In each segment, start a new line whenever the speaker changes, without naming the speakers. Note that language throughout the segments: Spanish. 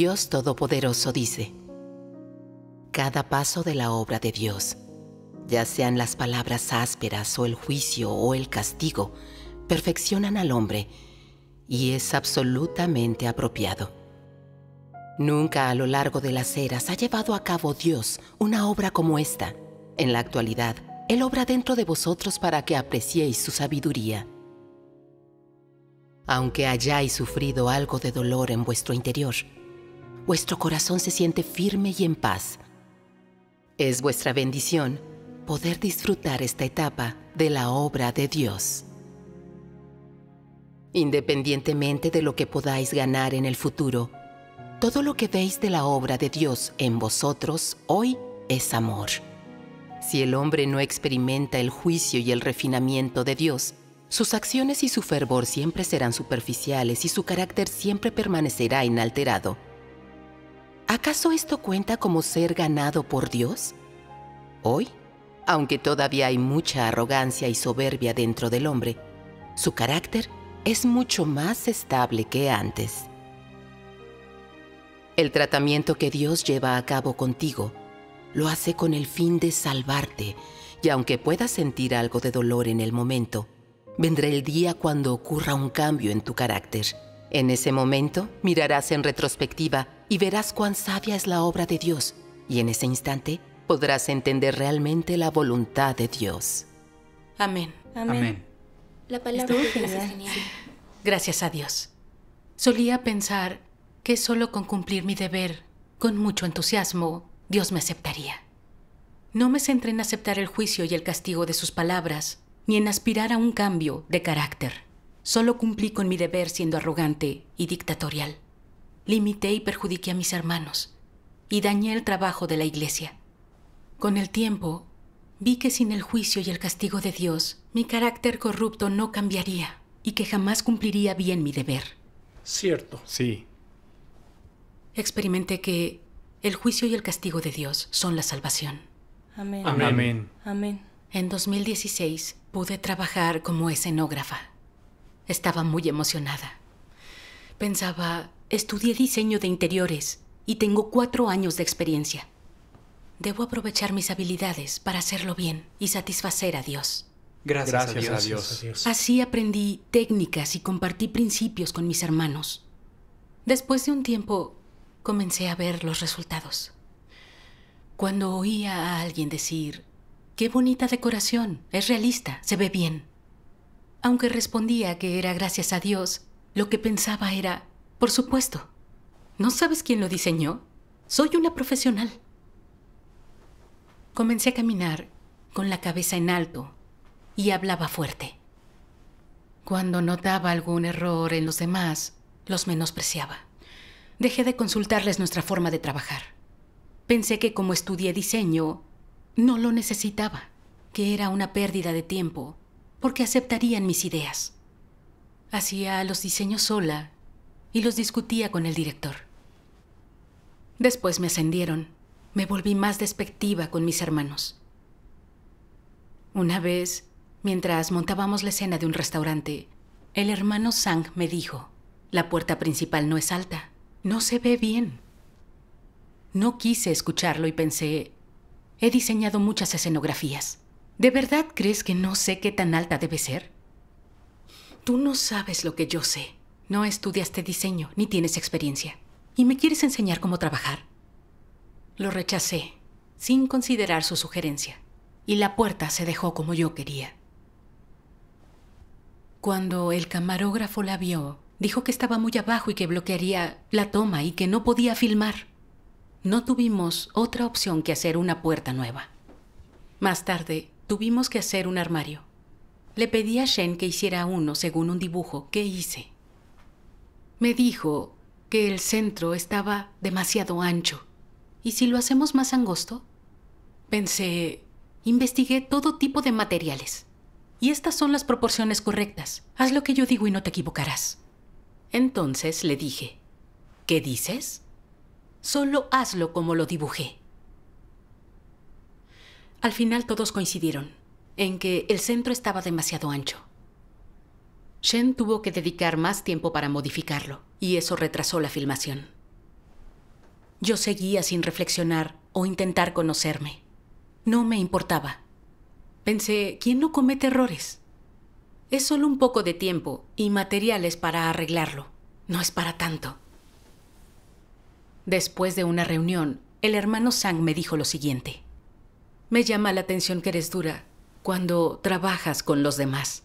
Dios Todopoderoso dice, cada paso de la obra de Dios, ya sean las palabras ásperas o el juicio o el castigo, perfeccionan al hombre y es absolutamente apropiado. Nunca a lo largo de las eras ha llevado a cabo Dios una obra como esta. En la actualidad, Él obra dentro de vosotros para que apreciéis su sabiduría. Aunque hayáis sufrido algo de dolor en vuestro interior, vuestro corazón se siente firme y en paz. Es vuestra bendición poder disfrutar esta etapa de la obra de Dios. Independientemente de lo que podáis ganar en el futuro, todo lo que veis de la obra de Dios en vosotros hoy es amor. Si el hombre no experimenta el juicio y el refinamiento de Dios, sus acciones y su fervor siempre serán superficiales y su carácter siempre permanecerá inalterado. ¿Acaso esto cuenta como ser ganado por Dios? Hoy, aunque todavía hay mucha arrogancia y soberbia dentro del hombre, su carácter es mucho más estable que antes. El tratamiento que Dios lleva a cabo contigo lo hace con el fin de salvarte y aunque puedas sentir algo de dolor en el momento, vendrá el día cuando ocurra un cambio en tu carácter. En ese momento mirarás en retrospectiva y verás cuán sabia es la obra de Dios, y en ese instante podrás entender realmente la voluntad de Dios.
Amén. Amén. La palabra de Gracias a Dios. Solía pensar que solo con cumplir mi deber, con mucho entusiasmo, Dios me aceptaría. No me centré en aceptar el juicio y el castigo de sus palabras, ni en aspirar a un cambio de carácter. Solo cumplí con mi deber siendo arrogante y dictatorial limité y perjudiqué a mis hermanos y dañé el trabajo de la iglesia. Con el tiempo, vi que sin el juicio y el castigo de Dios, mi carácter corrupto no cambiaría y que jamás cumpliría bien mi deber. Cierto. Sí. Experimenté que el juicio y el castigo de Dios son la salvación. Amén. Amén. En 2016 pude trabajar como escenógrafa. Estaba muy emocionada. Pensaba, Estudié diseño de interiores y tengo cuatro años de experiencia. Debo aprovechar mis habilidades para hacerlo bien y satisfacer a Dios. Gracias, Dios. a, Dios. Así aprendí técnicas y compartí principios con mis hermanos. Después de un tiempo, comencé a ver los resultados. Cuando oía a alguien decir, qué bonita decoración, es realista, se ve bien. Aunque respondía que era gracias a Dios, lo que pensaba era, por supuesto. ¿No sabes quién lo diseñó? Soy una profesional. Comencé a caminar con la cabeza en alto y hablaba fuerte. Cuando notaba algún error en los demás, los menospreciaba. Dejé de consultarles nuestra forma de trabajar. Pensé que como estudié diseño, no lo necesitaba, que era una pérdida de tiempo, porque aceptarían mis ideas. Hacía los diseños sola y los discutía con el director. Después me ascendieron. Me volví más despectiva con mis hermanos. Una vez, mientras montábamos la escena de un restaurante, el hermano Sang me dijo, la puerta principal no es alta, no se ve bien. No quise escucharlo y pensé, he diseñado muchas escenografías. ¿De verdad crees que no sé qué tan alta debe ser? Tú no sabes lo que yo sé. No estudiaste diseño, ni tienes experiencia. ¿Y me quieres enseñar cómo trabajar? Lo rechacé, sin considerar su sugerencia, y la puerta se dejó como yo quería. Cuando el camarógrafo la vio, dijo que estaba muy abajo y que bloquearía la toma y que no podía filmar. No tuvimos otra opción que hacer una puerta nueva. Más tarde, tuvimos que hacer un armario. Le pedí a Shen que hiciera uno según un dibujo que hice. Me dijo que el centro estaba demasiado ancho. ¿Y si lo hacemos más angosto? Pensé, investigué todo tipo de materiales. Y estas son las proporciones correctas. Haz lo que yo digo y no te equivocarás. Entonces le dije, ¿qué dices? Solo hazlo como lo dibujé. Al final todos coincidieron en que el centro estaba demasiado ancho. Shen tuvo que dedicar más tiempo para modificarlo, y eso retrasó la filmación. Yo seguía sin reflexionar o intentar conocerme. No me importaba. Pensé, ¿quién no comete errores? Es solo un poco de tiempo y materiales para arreglarlo. No es para tanto. Después de una reunión, el hermano Sang me dijo lo siguiente. Me llama la atención que eres dura cuando trabajas con los demás.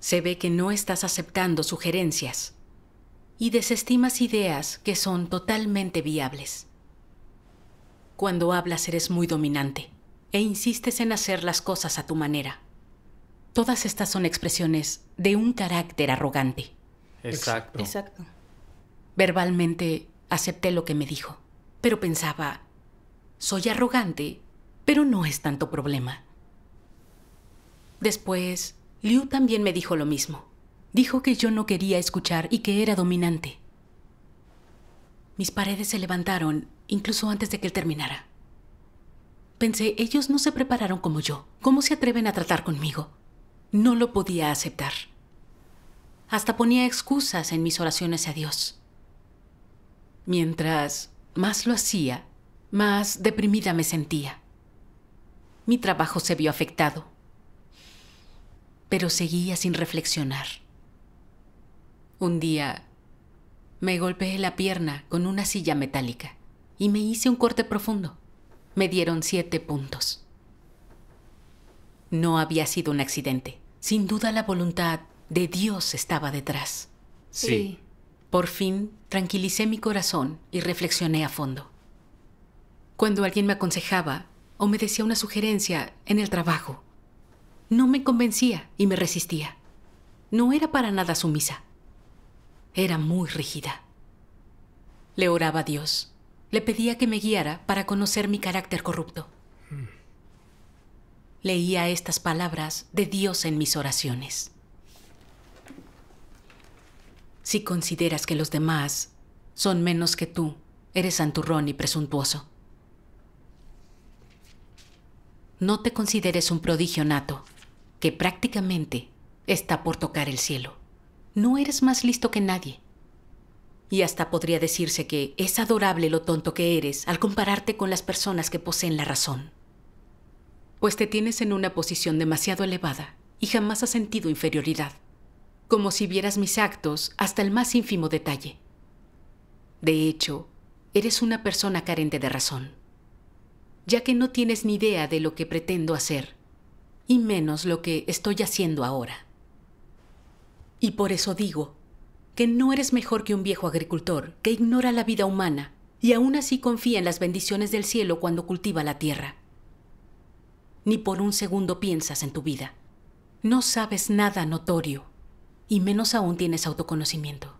Se ve que no estás aceptando sugerencias y desestimas ideas que son totalmente viables. Cuando hablas eres muy dominante e insistes en hacer las cosas a tu manera. Todas estas son expresiones de un carácter arrogante. Exacto. Exacto. Verbalmente acepté lo que me dijo, pero pensaba, soy arrogante, pero no es tanto problema. Después Liu también me dijo lo mismo. Dijo que yo no quería escuchar y que era dominante. Mis paredes se levantaron incluso antes de que él terminara. Pensé, ellos no se prepararon como yo. ¿Cómo se atreven a tratar conmigo? No lo podía aceptar. Hasta ponía excusas en mis oraciones a Dios. Mientras más lo hacía, más deprimida me sentía. Mi trabajo se vio afectado pero seguía sin reflexionar. Un día me golpeé la pierna con una silla metálica y me hice un corte profundo. Me dieron siete puntos. No había sido un accidente. Sin duda la voluntad de Dios estaba detrás. Sí. Por fin tranquilicé mi corazón y reflexioné a fondo. Cuando alguien me aconsejaba o me decía una sugerencia en el trabajo, no me convencía y me resistía. No era para nada sumisa. Era muy rígida. Le oraba a Dios. Le pedía que me guiara para conocer mi carácter corrupto. Hmm. Leía estas palabras de Dios en mis oraciones. Si consideras que los demás son menos que tú, eres santurrón y presuntuoso. No te consideres un prodigio nato que prácticamente está por tocar el cielo. No eres más listo que nadie. Y hasta podría decirse que es adorable lo tonto que eres al compararte con las personas que poseen la razón. Pues te tienes en una posición demasiado elevada y jamás has sentido inferioridad, como si vieras mis actos hasta el más ínfimo detalle. De hecho, eres una persona carente de razón, ya que no tienes ni idea de lo que pretendo hacer y menos lo que estoy haciendo ahora. Y por eso digo que no eres mejor que un viejo agricultor que ignora la vida humana y aún así confía en las bendiciones del cielo cuando cultiva la tierra. Ni por un segundo piensas en tu vida. No sabes nada notorio y menos aún tienes autoconocimiento.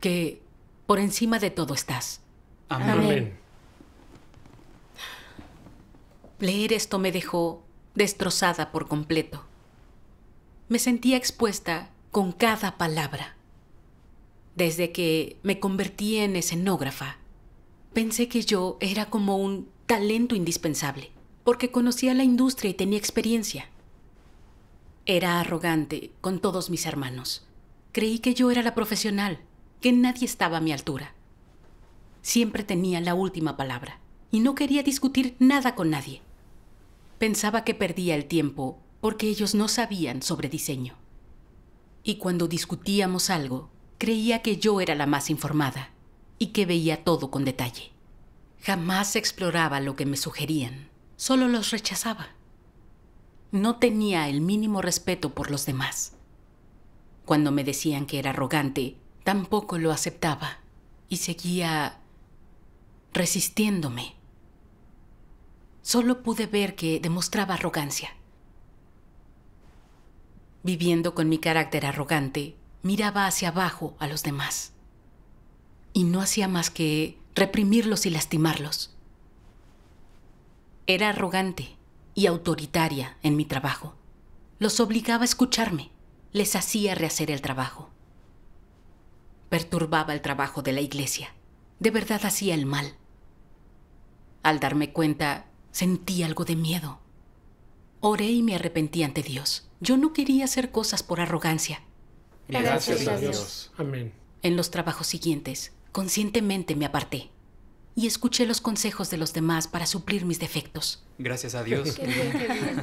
Que por encima de todo estás. Amén. Amén. Leer esto me dejó destrozada por completo. Me sentía expuesta con cada palabra. Desde que me convertí en escenógrafa, pensé que yo era como un talento indispensable, porque conocía la industria y tenía experiencia. Era arrogante con todos mis hermanos. Creí que yo era la profesional, que nadie estaba a mi altura. Siempre tenía la última palabra y no quería discutir nada con nadie pensaba que perdía el tiempo porque ellos no sabían sobre diseño. Y cuando discutíamos algo, creía que yo era la más informada y que veía todo con detalle. Jamás exploraba lo que me sugerían, solo los rechazaba. No tenía el mínimo respeto por los demás. Cuando me decían que era arrogante, tampoco lo aceptaba y seguía resistiéndome. Solo pude ver que demostraba arrogancia. Viviendo con mi carácter arrogante, miraba hacia abajo a los demás. Y no hacía más que reprimirlos y lastimarlos. Era arrogante y autoritaria en mi trabajo. Los obligaba a escucharme, les hacía rehacer el trabajo. Perturbaba el trabajo de la iglesia. De verdad hacía el mal. Al darme cuenta, Sentí algo de miedo. Oré y me arrepentí ante Dios. Yo no quería hacer cosas por arrogancia.
Gracias a Dios.
Amén. En los trabajos siguientes, conscientemente me aparté y escuché los consejos de los demás para suplir mis defectos. Gracias a Dios.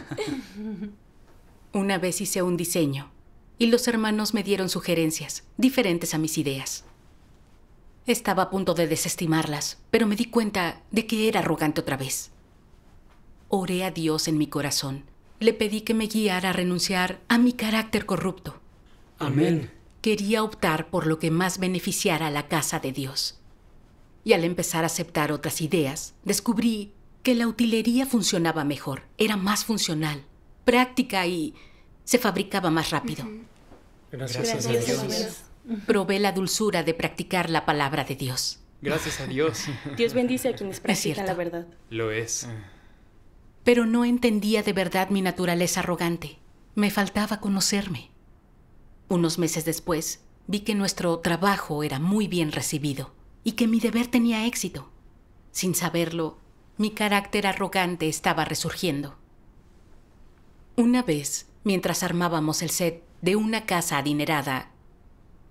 Una vez hice un diseño y los hermanos me dieron sugerencias diferentes a mis ideas. Estaba a punto de desestimarlas, pero me di cuenta de que era arrogante otra vez oré a Dios en mi corazón. Le pedí que me guiara a renunciar a mi carácter corrupto. Amén. Quería optar por lo que más beneficiara a la casa de Dios. Y al empezar a aceptar otras ideas, descubrí que la utilería funcionaba mejor, era más funcional, práctica y se fabricaba más rápido.
Gracias, a Dios.
Probé la dulzura de practicar la palabra de Dios.
Gracias a Dios. Dios
bendice a quienes practican la verdad. Lo es. Ah pero no entendía de verdad mi naturaleza arrogante. Me faltaba conocerme. Unos meses después, vi que nuestro trabajo era muy bien recibido y que mi deber tenía éxito. Sin saberlo, mi carácter arrogante estaba resurgiendo. Una vez, mientras armábamos el set de una casa adinerada,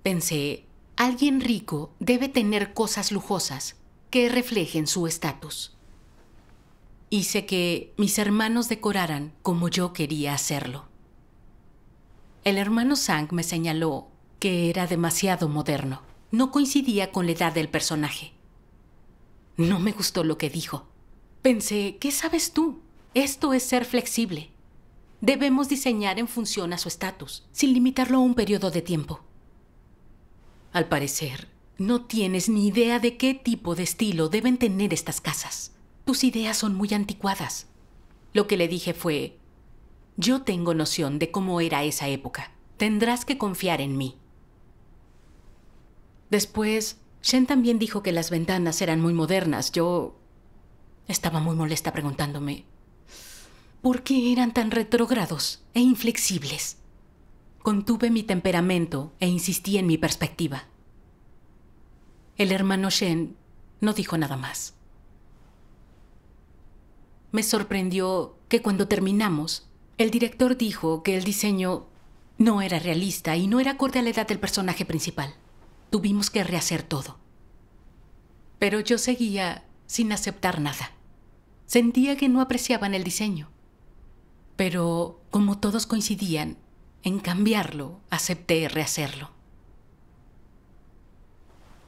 pensé, alguien rico debe tener cosas lujosas que reflejen su estatus. Hice que mis hermanos decoraran como yo quería hacerlo. El hermano Sang me señaló que era demasiado moderno. No coincidía con la edad del personaje. No me gustó lo que dijo. Pensé, ¿qué sabes tú? Esto es ser flexible. Debemos diseñar en función a su estatus, sin limitarlo a un periodo de tiempo. Al parecer, no tienes ni idea de qué tipo de estilo deben tener estas casas. Tus ideas son muy anticuadas. Lo que le dije fue, yo tengo noción de cómo era esa época. Tendrás que confiar en mí. Después, Shen también dijo que las ventanas eran muy modernas. Yo estaba muy molesta preguntándome, ¿por qué eran tan retrógrados e inflexibles? Contuve mi temperamento e insistí en mi perspectiva. El hermano Shen no dijo nada más me sorprendió que cuando terminamos, el director dijo que el diseño no era realista y no era acorde a la edad del personaje principal. Tuvimos que rehacer todo. Pero yo seguía sin aceptar nada. Sentía que no apreciaban el diseño. Pero como todos coincidían en cambiarlo, acepté rehacerlo.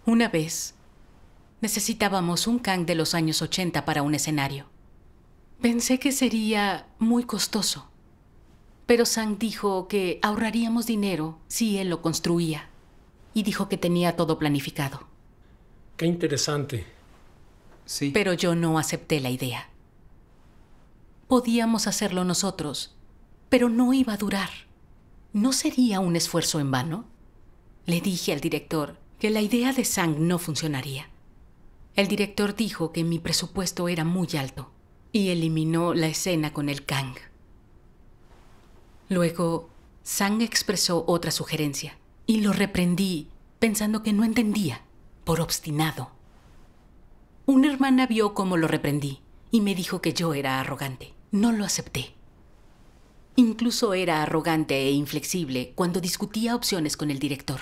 Una vez, necesitábamos un Kang de los años 80 para un escenario. Pensé que sería muy costoso, pero Sang dijo que ahorraríamos dinero si él lo construía y dijo que tenía todo planificado. Qué interesante. Sí. Pero yo no acepté la idea. Podíamos hacerlo nosotros, pero no iba a durar. ¿No sería un esfuerzo en vano? Le dije al director que la idea de Sang no funcionaría. El director dijo que mi presupuesto era muy alto y eliminó la escena con el Kang. Luego, Sang expresó otra sugerencia y lo reprendí pensando que no entendía, por obstinado. Una hermana vio cómo lo reprendí y me dijo que yo era arrogante. No lo acepté. Incluso era arrogante e inflexible cuando discutía opciones con el director.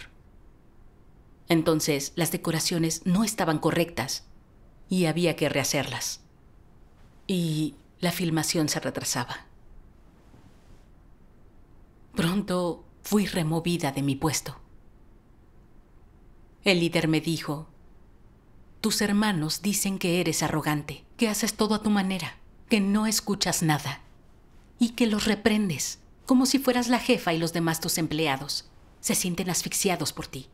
Entonces las decoraciones no estaban correctas y había que rehacerlas y la filmación se retrasaba. Pronto fui removida de mi puesto. El líder me dijo, tus hermanos dicen que eres arrogante, que haces todo a tu manera, que no escuchas nada y que los reprendes, como si fueras la jefa y los demás tus empleados. Se sienten asfixiados por ti.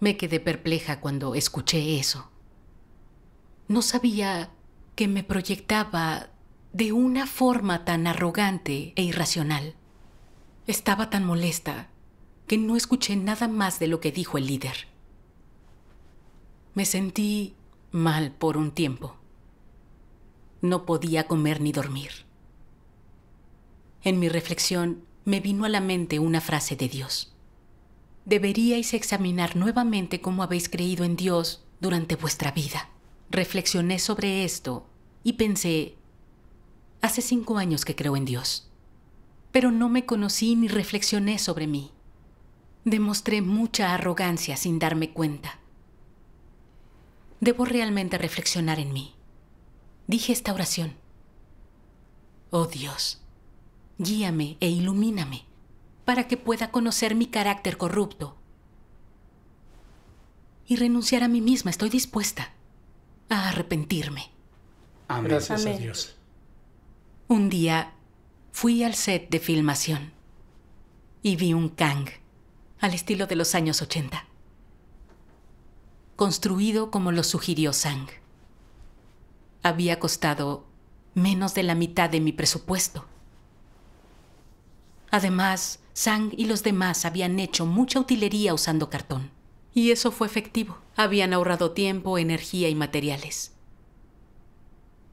Me quedé perpleja cuando escuché eso. No sabía que me proyectaba de una forma tan arrogante e irracional. Estaba tan molesta que no escuché nada más de lo que dijo el líder. Me sentí mal por un tiempo. No podía comer ni dormir. En mi reflexión me vino a la mente una frase de Dios. Deberíais examinar nuevamente cómo habéis creído en Dios durante vuestra vida. Reflexioné sobre esto y pensé, hace cinco años que creo en Dios, pero no me conocí ni reflexioné sobre mí. Demostré mucha arrogancia sin darme cuenta. Debo realmente reflexionar en mí. Dije esta oración. Oh Dios, guíame e ilumíname para que pueda conocer mi carácter corrupto y renunciar a mí misma. Estoy dispuesta a arrepentirme. Amén. Gracias a Dios. Un día fui al set de filmación y vi un Kang al estilo de los años 80, construido como lo sugirió Sang. Había costado menos de la mitad de mi presupuesto. Además, Sang y los demás habían hecho mucha utilería usando cartón y eso fue efectivo. Habían ahorrado tiempo, energía y materiales.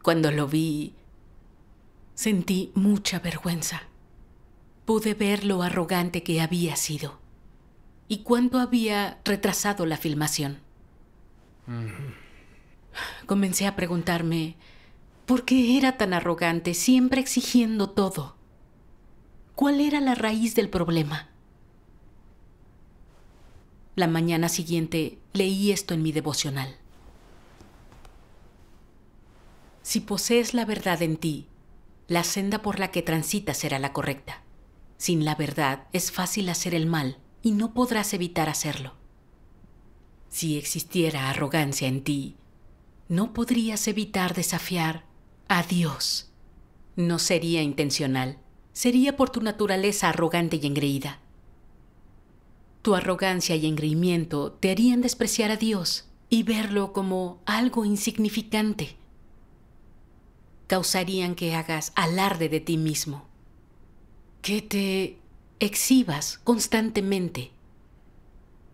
Cuando lo vi, sentí mucha vergüenza. Pude ver lo arrogante que había sido y cuánto había retrasado la filmación. Comencé a preguntarme, ¿por qué era tan arrogante, siempre exigiendo todo? ¿Cuál era la raíz del problema? La mañana siguiente leí esto en mi devocional. Si posees la verdad en ti, la senda por la que transitas será la correcta. Sin la verdad es fácil hacer el mal y no podrás evitar hacerlo. Si existiera arrogancia en ti, no podrías evitar desafiar a Dios. No sería intencional, sería por tu naturaleza arrogante y engreída. Tu arrogancia y engreimiento te harían despreciar a Dios y verlo como algo insignificante. Causarían que hagas alarde de ti mismo, que te exhibas constantemente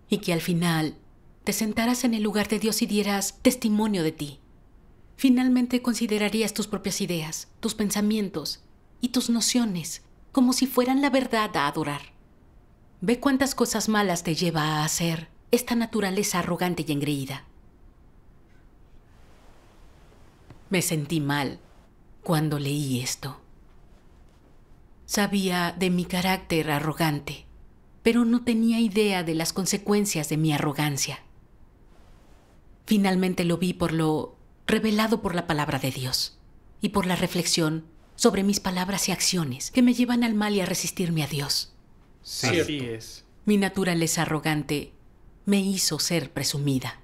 y que al final te sentaras en el lugar de Dios y dieras testimonio de ti. Finalmente considerarías tus propias ideas, tus pensamientos y tus nociones como si fueran la verdad a adorar. Ve cuántas cosas malas te lleva a hacer esta naturaleza arrogante y engreída. Me sentí mal cuando leí esto. Sabía de mi carácter arrogante, pero no tenía idea de las consecuencias de mi arrogancia. Finalmente lo vi por lo revelado por la palabra de Dios y por la reflexión sobre mis palabras y acciones que me llevan al mal y a resistirme a Dios.
Sí. Así es.
Mi naturaleza arrogante me hizo ser presumida.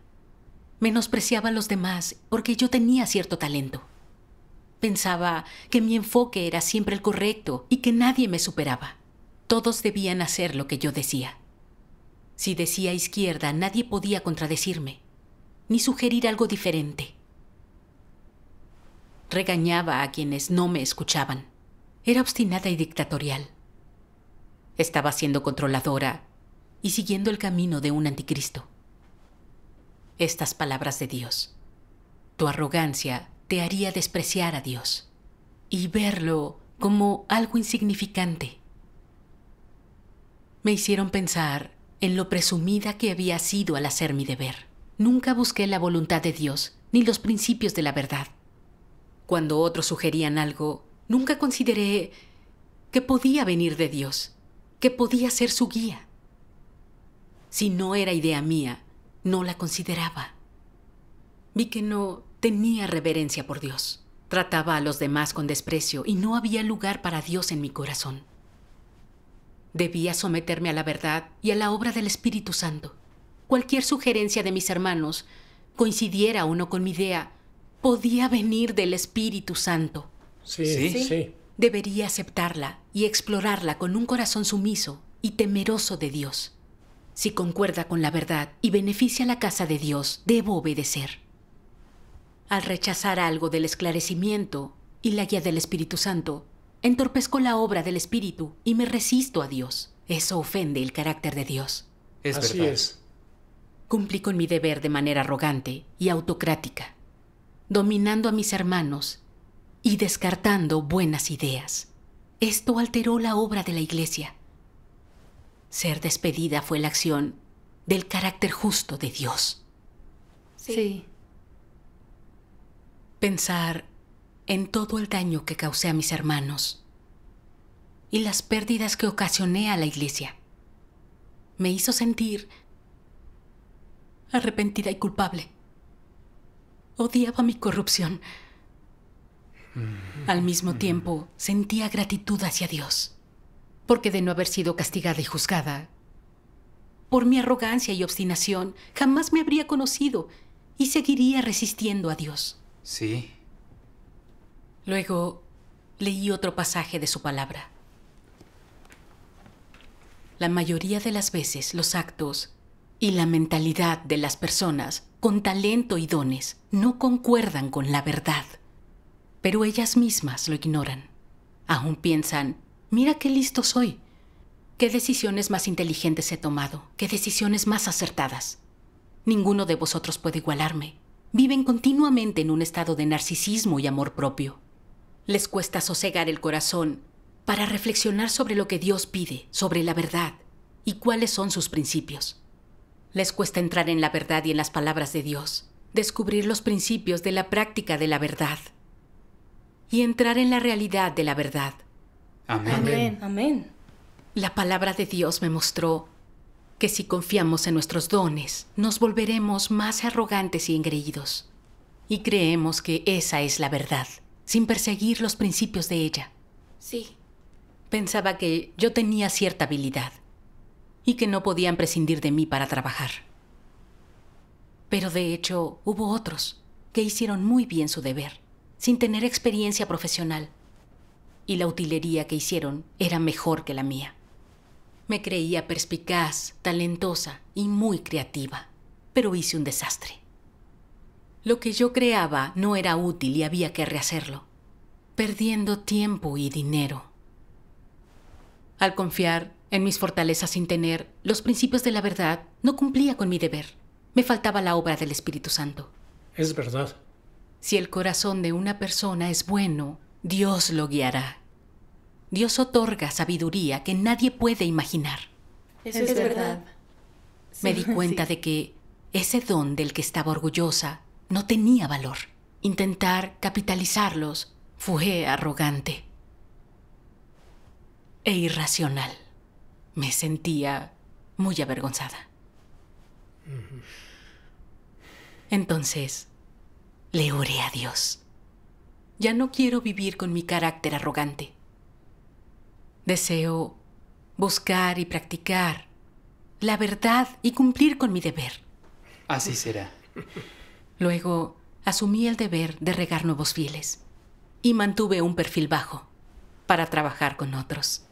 Menospreciaba a los demás porque yo tenía cierto talento. Pensaba que mi enfoque era siempre el correcto y que nadie me superaba. Todos debían hacer lo que yo decía. Si decía izquierda, nadie podía contradecirme, ni sugerir algo diferente. Regañaba a quienes no me escuchaban. Era obstinada y dictatorial. Estaba siendo controladora y siguiendo el camino de un anticristo. Estas palabras de Dios. Tu arrogancia te haría despreciar a Dios y verlo como algo insignificante. Me hicieron pensar en lo presumida que había sido al hacer mi deber. Nunca busqué la voluntad de Dios ni los principios de la verdad. Cuando otros sugerían algo, nunca consideré que podía venir de Dios que podía ser su guía. Si no era idea mía, no la consideraba. Vi que no tenía reverencia por Dios. Trataba a los demás con desprecio y no había lugar para Dios en mi corazón. Debía someterme a la verdad y a la obra del Espíritu Santo. Cualquier sugerencia de mis hermanos, coincidiera o no con mi idea, podía venir del Espíritu Santo. Sí, sí. sí. Debería aceptarla y explorarla con un corazón sumiso y temeroso de Dios. Si concuerda con la verdad y beneficia la casa de Dios, debo obedecer. Al rechazar algo del esclarecimiento y la guía del Espíritu Santo, entorpezco la obra del Espíritu y me resisto a Dios. Eso ofende el carácter de Dios.
Es Así verdad. es.
Cumplí con mi deber de manera arrogante y autocrática, dominando a mis hermanos y descartando buenas ideas. Esto alteró la obra de la Iglesia. Ser despedida fue la acción del carácter justo de Dios. Sí. Pensar en todo el daño que causé a mis hermanos y las pérdidas que ocasioné a la Iglesia me hizo sentir arrepentida y culpable. Odiaba mi corrupción. Al mismo tiempo, sentía gratitud hacia Dios, porque de no haber sido castigada y juzgada, por mi arrogancia y obstinación, jamás me habría conocido y seguiría resistiendo a Dios. Sí. Luego leí otro pasaje de su palabra. La mayoría de las veces los actos y la mentalidad de las personas con talento y dones no concuerdan con la verdad pero ellas mismas lo ignoran. Aún piensan, mira qué listo soy. ¿Qué decisiones más inteligentes he tomado? ¿Qué decisiones más acertadas? Ninguno de vosotros puede igualarme. Viven continuamente en un estado de narcisismo y amor propio. Les cuesta sosegar el corazón para reflexionar sobre lo que Dios pide, sobre la verdad y cuáles son sus principios. Les cuesta entrar en la verdad y en las palabras de Dios, descubrir los principios de la práctica de la verdad, y entrar en la realidad de la verdad. Amén. La palabra de Dios me mostró que si confiamos en nuestros dones, nos volveremos más arrogantes y engreídos. Y creemos que esa es la verdad, sin perseguir los principios de ella. Sí. Pensaba que yo tenía cierta habilidad y que no podían prescindir de mí para trabajar. Pero de hecho, hubo otros que hicieron muy bien su deber sin tener experiencia profesional, y la utilería que hicieron era mejor que la mía. Me creía perspicaz, talentosa y muy creativa, pero hice un desastre. Lo que yo creaba no era útil y había que rehacerlo, perdiendo tiempo y dinero. Al confiar en mis fortalezas sin tener los principios de la verdad, no cumplía con mi deber. Me faltaba la obra del Espíritu Santo. Es verdad. Si el corazón de una persona es bueno, Dios lo guiará. Dios otorga sabiduría que nadie puede imaginar. Eso es, verdad. Me di cuenta de que ese don del que estaba orgullosa no tenía valor. Intentar capitalizarlos fue arrogante e irracional. Me sentía muy avergonzada. Entonces, le oré a Dios. Ya no quiero vivir con mi carácter arrogante. Deseo buscar y practicar la verdad y cumplir con mi deber. Así será. Luego asumí el deber de regar nuevos fieles y mantuve un perfil bajo para trabajar con otros.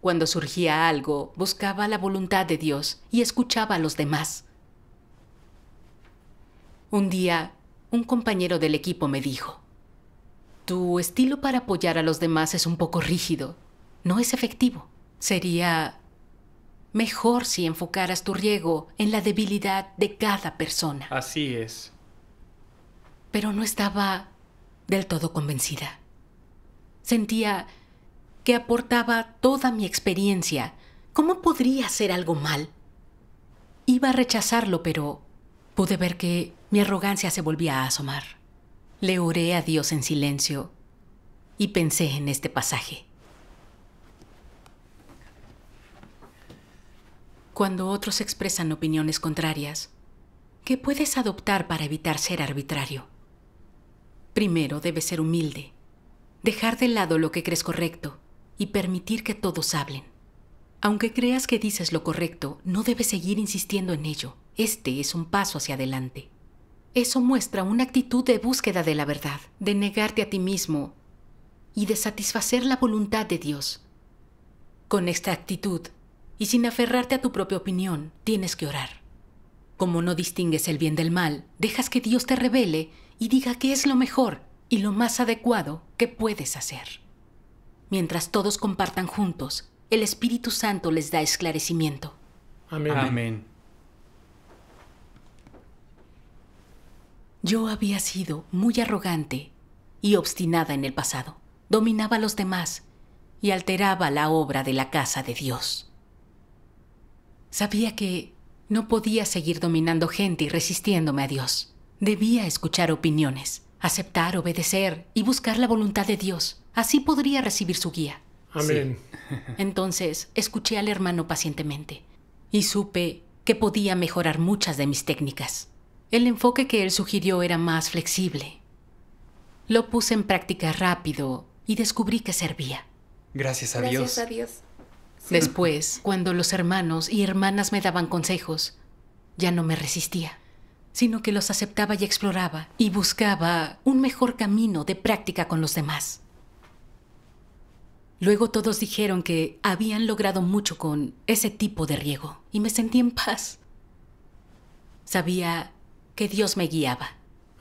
Cuando surgía algo, buscaba la voluntad de Dios y escuchaba a los demás. Un día un compañero del equipo me dijo, tu estilo para apoyar a los demás es un poco rígido, no es efectivo. Sería mejor si enfocaras tu riego en la debilidad de cada persona. Así es. Pero no estaba del todo convencida. Sentía que aportaba toda mi experiencia. ¿Cómo podría hacer algo mal? Iba a rechazarlo, pero Pude ver que mi arrogancia se volvía a asomar. Le oré a Dios en silencio y pensé en este pasaje. Cuando otros expresan opiniones contrarias, ¿qué puedes adoptar para evitar ser arbitrario? Primero debes ser humilde, dejar de lado lo que crees correcto y permitir que todos hablen. Aunque creas que dices lo correcto, no debes seguir insistiendo en ello este es un paso hacia adelante. Eso muestra una actitud de búsqueda de la verdad, de negarte a ti mismo y de satisfacer la voluntad de Dios. Con esta actitud y sin aferrarte a tu propia opinión, tienes que orar. Como no distingues el bien del mal, dejas que Dios te revele y diga qué es lo mejor y lo más adecuado que puedes hacer. Mientras todos compartan juntos, el Espíritu Santo les da esclarecimiento.
Amén. Amén.
Yo había sido muy arrogante y obstinada en el pasado. Dominaba a los demás y alteraba la obra de la casa de Dios. Sabía que no podía seguir dominando gente y resistiéndome a Dios. Debía escuchar opiniones, aceptar, obedecer y buscar la voluntad de Dios. Así podría recibir su guía. Amén. Entonces, escuché al hermano pacientemente y supe que podía mejorar muchas de mis técnicas. El enfoque que él sugirió era más flexible. Lo puse en práctica rápido y descubrí que servía. Gracias a Dios. Gracias a Dios. Después, cuando los hermanos y hermanas me daban consejos, ya no me resistía, sino que los aceptaba y exploraba y buscaba un mejor camino de práctica con los demás. Luego todos dijeron que habían logrado mucho con ese tipo de riego y me sentí en paz. Sabía que Dios me guiaba.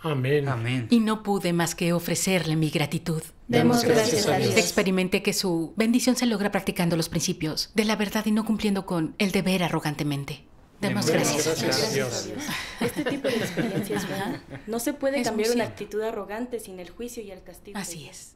Amén. Amén.
Y no pude más que ofrecerle mi gratitud. Demos gracias a Dios. Experimenté que su bendición se logra practicando los principios de la verdad y no cumpliendo con el deber arrogantemente. Demos gracias. gracias a Dios. Este tipo de experiencias, ¿verdad? No se puede cambiar una actitud arrogante sin el juicio y el castigo. Así es.